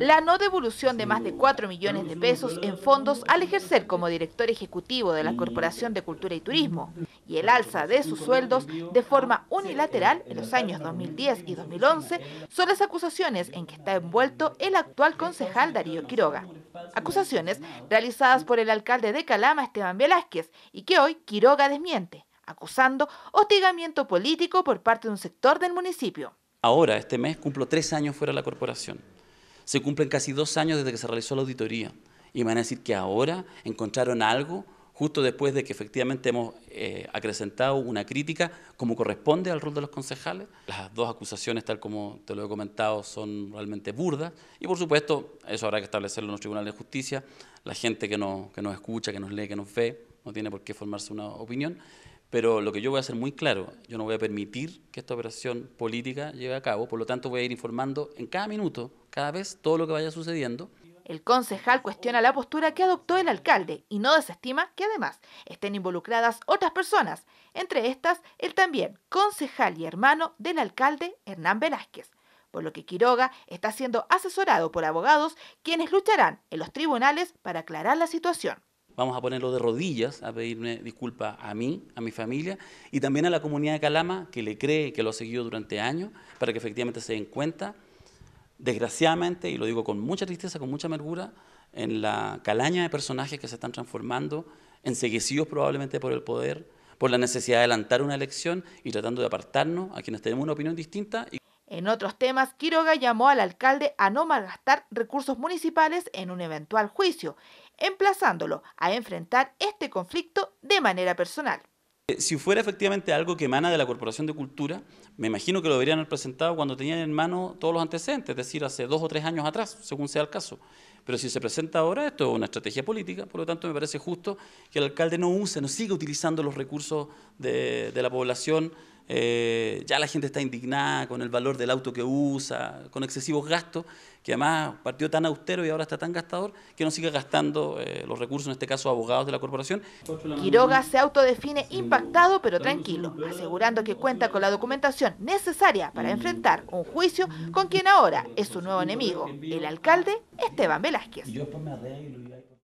La no devolución de más de 4 millones de pesos en fondos al ejercer como director ejecutivo de la Corporación de Cultura y Turismo y el alza de sus sueldos de forma unilateral en los años 2010 y 2011 son las acusaciones en que está envuelto el actual concejal Darío Quiroga. Acusaciones realizadas por el alcalde de Calama, Esteban Velázquez, y que hoy Quiroga desmiente, acusando hostigamiento político por parte de un sector del municipio. Ahora, este mes, cumplo tres años fuera de la corporación. Se cumplen casi dos años desde que se realizó la auditoría y me van a decir que ahora encontraron algo justo después de que efectivamente hemos eh, acrecentado una crítica como corresponde al rol de los concejales. Las dos acusaciones, tal como te lo he comentado, son realmente burdas y por supuesto eso habrá que establecerlo en los tribunal de justicia. La gente que no que nos escucha, que nos lee, que nos ve, no tiene por qué formarse una opinión, pero lo que yo voy a hacer muy claro, yo no voy a permitir que esta operación política lleve a cabo, por lo tanto voy a ir informando en cada minuto, cada vez, todo lo que vaya sucediendo. El concejal cuestiona la postura que adoptó el alcalde y no desestima que además estén involucradas otras personas, entre estas el también concejal y hermano del alcalde Hernán Velázquez, por lo que Quiroga está siendo asesorado por abogados quienes lucharán en los tribunales para aclarar la situación vamos a ponerlo de rodillas a pedirme disculpas a mí, a mi familia y también a la comunidad de Calama que le cree, que lo ha seguido durante años, para que efectivamente se den cuenta, desgraciadamente, y lo digo con mucha tristeza, con mucha amargura, en la calaña de personajes que se están transformando, enseguecidos probablemente por el poder, por la necesidad de adelantar una elección y tratando de apartarnos a quienes tenemos una opinión distinta. Y en otros temas, Quiroga llamó al alcalde a no malgastar recursos municipales en un eventual juicio, emplazándolo a enfrentar este conflicto de manera personal. Eh, si fuera efectivamente algo que emana de la Corporación de Cultura, me imagino que lo deberían haber presentado cuando tenían en mano todos los antecedentes, es decir, hace dos o tres años atrás, según sea el caso. Pero si se presenta ahora, esto es una estrategia política, por lo tanto me parece justo que el alcalde no use, no siga utilizando los recursos de, la población eh, ya la gente está indignada con el valor del auto que usa, con excesivos gastos, que además partió tan austero y ahora está tan gastador, que no sigue gastando eh, los recursos, en este caso abogados de la corporación. Quiroga se autodefine impactado pero tranquilo, asegurando que cuenta con la documentación necesaria para enfrentar un juicio con quien ahora es su nuevo enemigo, el alcalde Esteban Velázquez.